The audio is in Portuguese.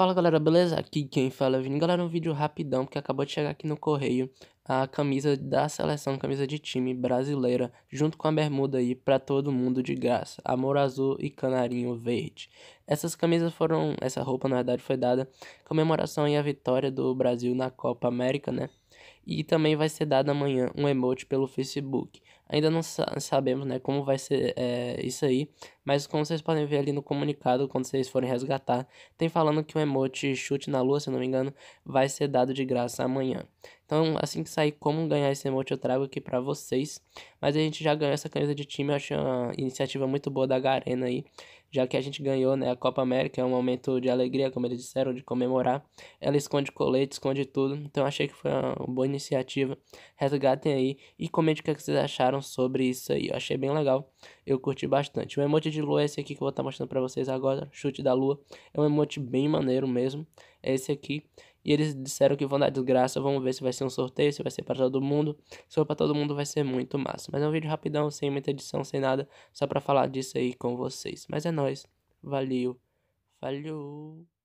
Fala galera, beleza? Aqui quem fala é o Vini. Galera, um vídeo rapidão, porque acabou de chegar aqui no correio a camisa da seleção, camisa de time brasileira, junto com a bermuda aí para todo mundo de graça. Amor azul e canarinho verde. Essas camisas foram, essa roupa na verdade foi dada comemoração e a vitória do Brasil na Copa América, né? E também vai ser dado amanhã um emote pelo Facebook. Ainda não sa sabemos né, como vai ser é, isso aí, mas como vocês podem ver ali no comunicado, quando vocês forem resgatar, tem falando que o emote chute na lua, se não me engano, vai ser dado de graça amanhã. Então, assim que sair como ganhar esse emote, eu trago aqui para vocês. Mas a gente já ganhou essa camisa de time, eu achei uma iniciativa muito boa da Garena aí. Já que a gente ganhou né, a Copa América, é um momento de alegria, como eles disseram, de comemorar. Ela esconde colete, esconde tudo. Então achei que foi uma boa iniciativa. Resgatem aí e comente o que, é vocês acharam sobre isso aí. Eu achei bem legal. Eu curti bastante. O emote de lua é esse aqui que eu vou estar tá mostrando para vocês agora. Chute da lua. É um emote bem maneiro mesmo é esse aqui. E eles disseram que vão dar desgraça. Vamos ver se vai ser um sorteio, se vai ser para todo mundo. Se for para todo mundo, vai ser muito massa. Mas é um vídeo rapidão, sem muita edição, sem nada. Só para falar disso aí com vocês. Mas é nóis. Valeu. Falhou.